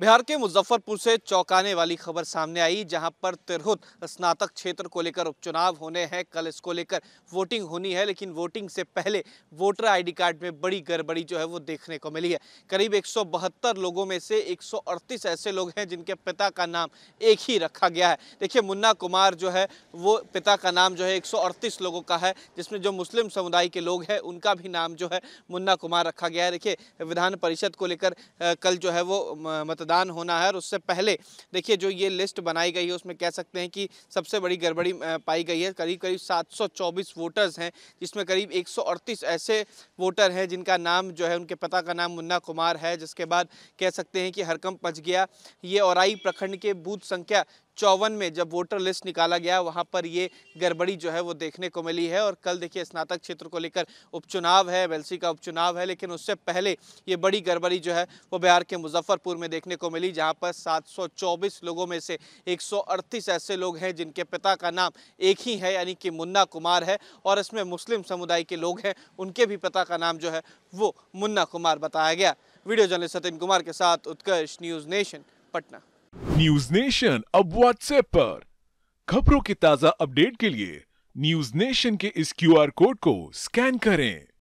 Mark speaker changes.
Speaker 1: बिहार के मुजफ्फरपुर से चौंकाने वाली खबर सामने आई जहां पर तिरहुत स्नातक क्षेत्र को लेकर उपचुनाव होने हैं कल इसको लेकर वोटिंग होनी है लेकिन वोटिंग से पहले वोटर आईडी कार्ड में बड़ी गड़बड़ी जो है वो देखने को मिली है करीब एक लोगों में से एक ऐसे लोग हैं जिनके पिता का नाम एक ही रखा गया है देखिए मुन्ना कुमार जो है वो पिता का नाम जो है एक लोगों का है जिसमें जो मुस्लिम समुदाय के लोग हैं उनका भी नाम जो है मुन्ना कुमार रखा गया है देखिए विधान परिषद को लेकर कल जो है वो मतदान होना है और उससे पहले देखिए जो ये लिस्ट बनाई गई है उसमें कह सकते हैं कि सबसे बड़ी गड़बड़ी पाई गई है करीब करीब 724 वोटर्स हैं जिसमें करीब 138 ऐसे वोटर हैं जिनका नाम जो है उनके पता का नाम मुन्ना कुमार है जिसके बाद कह सकते हैं कि हरकम पच गया ये और प्रखंड के बूथ संख्या चौवन में जब वोटर लिस्ट निकाला गया वहाँ पर ये गड़बड़ी जो है वो देखने को मिली है और कल देखिए स्नातक क्षेत्र को लेकर उपचुनाव है वेलसी का उपचुनाव है लेकिन उससे पहले ये बड़ी गड़बड़ी जो है वो बिहार के मुजफ्फरपुर में देखने को मिली जहाँ पर 724 लोगों में से 138 ऐसे लोग हैं जिनके पिता का नाम एक ही है यानी कि मुन्ना कुमार है और इसमें मुस्लिम समुदाय के लोग हैं उनके भी पिता का नाम जो है वो मुन्ना कुमार बताया गया वीडियो जर्नलिस्ट सतिन कुमार के साथ Utkarsh News Nation Patna
Speaker 2: News Nation अब व्हाट्सएप पर खबरों के ताजा अपडेट के लिए न्यूज नेशन के इस क्यूआर कोड को स्कैन करें